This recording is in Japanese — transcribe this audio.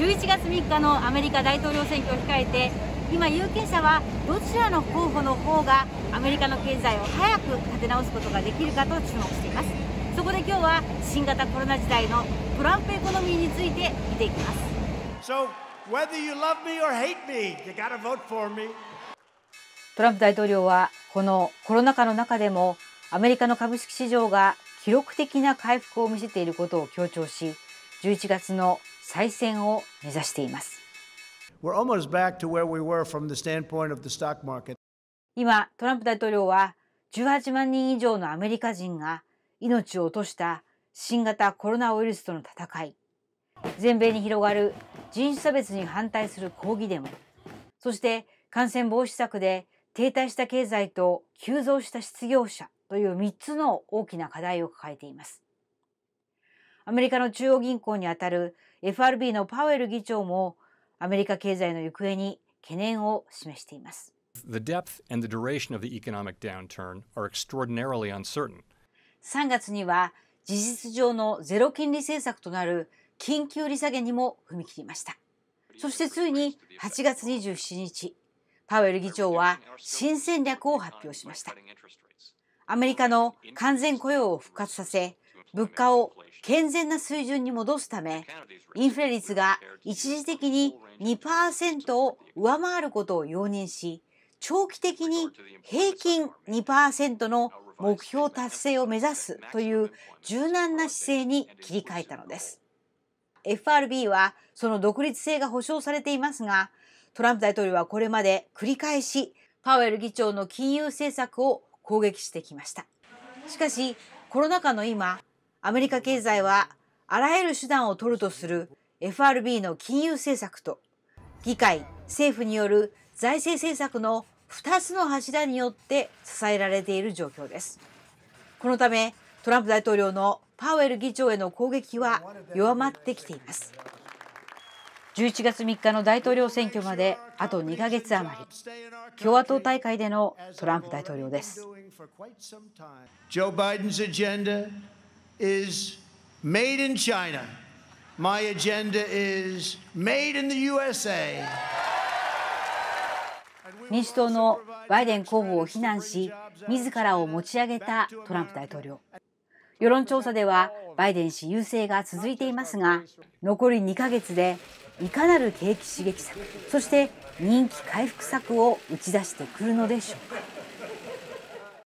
11月3日のアメリカ大統領選挙を控えて今、有権者はどちらの候補の方がアメリカの経済を早く立て直すことができるかと注目していますそこで今日は新型コロナ時代のトランプエコノミーについて見ていきます、so, トランプ大統領はこのコロナ禍の中でもアメリカの株式市場が記録的な回復を見せていることを強調し11月の再選を目指しています。今、トランプ大統領は18万人以上のアメリカ人が命を落とした新型コロナウイルスとの戦い、全米に広がる人種差別に反対する抗議デモ、そして感染防止策で停滞した経済と急増した失業者という3つの大きな課題を抱えています。アメリカの中央銀行にあたる FRB のパウエル議長もアメリカ経済の行方に懸念を示しています。The depth and the duration of the economic downturn are extraordinarily uncertain. 3月には事実上のゼロ金利政策となる緊急利下げにも踏み切りました。そしてついに8月27日、パウエル議長は新戦略を発表しました。アメリカの完全雇用を復活させ、物価を健全な水準に戻すためインフレ率が一時的に2%を上回ることを容認し長期的に平均2%の目標達成を目指すという柔軟な姿勢に切り替えたのです。FRB はその独立性が保障されていますがトランプ大統領はこれまで繰り返しパウエル議長の金融政策を攻撃してきました。しかしコロナ禍の今アメリカ経済はあらゆる手段を取るとする FRB の金融政策と議会、政府による財政政策の2つの柱によって支えられている状況です。このためトランプ大統領のパウエル議長への攻撃は弱まってきています。11月3日の大統領選挙まであと2ヶ月余り共和党大会でのトランプ大統領です。is made in China. My agenda is made in the USA. 民主党のバイデン候補を非難し、自らを持ち上げたトランプ大統領。世論調査ではバイデン氏優勢が続いていますが、残り2ヶ月でいかなる景気刺激策、そして人気回復策を打ち出してくるのでしょうか。